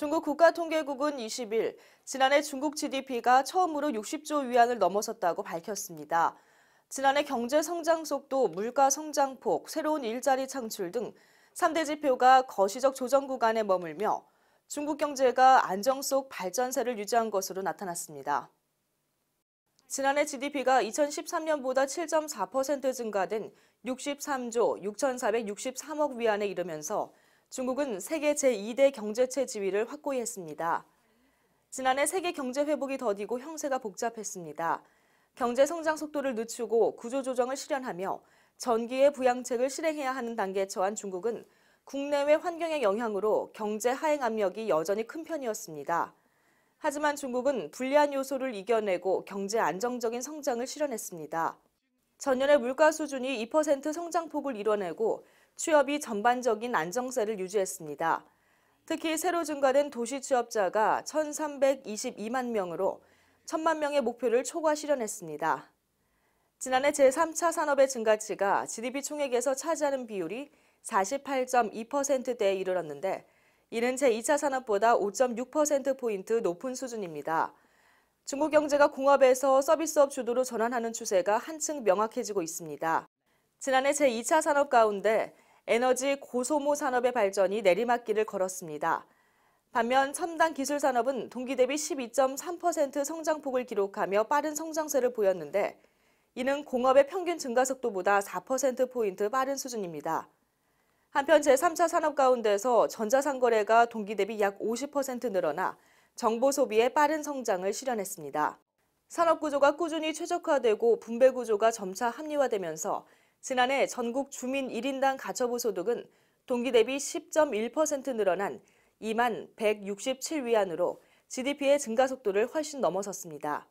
중국 국가통계국은 20일 지난해 중국 GDP가 처음으로 60조 위안을 넘어섰다고 밝혔습니다. 지난해 경제 성장 속도, 물가 성장폭, 새로운 일자리 창출 등 3대 지표가 거시적 조정 구간에 머물며 중국 경제가 안정 속 발전세를 유지한 것으로 나타났습니다. 지난해 GDP가 2013년보다 7.4% 증가된 63조 6,463억 위안에 이르면서 중국은 세계 제2대 경제체 지위를 확고히 했습니다. 지난해 세계 경제 회복이 더디고 형세가 복잡했습니다. 경제 성장 속도를 늦추고 구조 조정을 실현하며 전기의 부양책을 실행해야 하는 단계에 처한 중국은 국내외 환경의 영향으로 경제 하행 압력이 여전히 큰 편이었습니다. 하지만 중국은 불리한 요소를 이겨내고 경제 안정적인 성장을 실현했습니다. 전년의 물가 수준이 2% 성장폭을 이뤄내고 취업이 전반적인 안정세를 유지했습니다. 특히 새로 증가된 도시 취업자가 1,322만 명으로 1천만 명의 목표를 초과 실현했습니다. 지난해 제3차 산업의 증가치가 GDP 총액에서 차지하는 비율이 48.2%대에 이르렀는데 이는 제2차 산업보다 5.6%포인트 높은 수준입니다. 중국 경제가 공업에서 서비스업 주도로 전환하는 추세가 한층 명확해지고 있습니다. 지난해 제2차 산업 가운데 에너지 고소모 산업의 발전이 내리막길을 걸었습니다. 반면 첨단 기술 산업은 동기 대비 12.3% 성장폭을 기록하며 빠른 성장세를 보였는데 이는 공업의 평균 증가 속도보다 4%포인트 빠른 수준입니다. 한편 제3차 산업 가운데서 전자상거래가 동기 대비 약 50% 늘어나 정보 소비의 빠른 성장을 실현했습니다. 산업 구조가 꾸준히 최적화되고 분배 구조가 점차 합리화되면서 지난해 전국 주민 1인당 가처분 소득은 동기 대비 10.1% 늘어난 2만 167위안으로 GDP의 증가 속도를 훨씬 넘어섰습니다.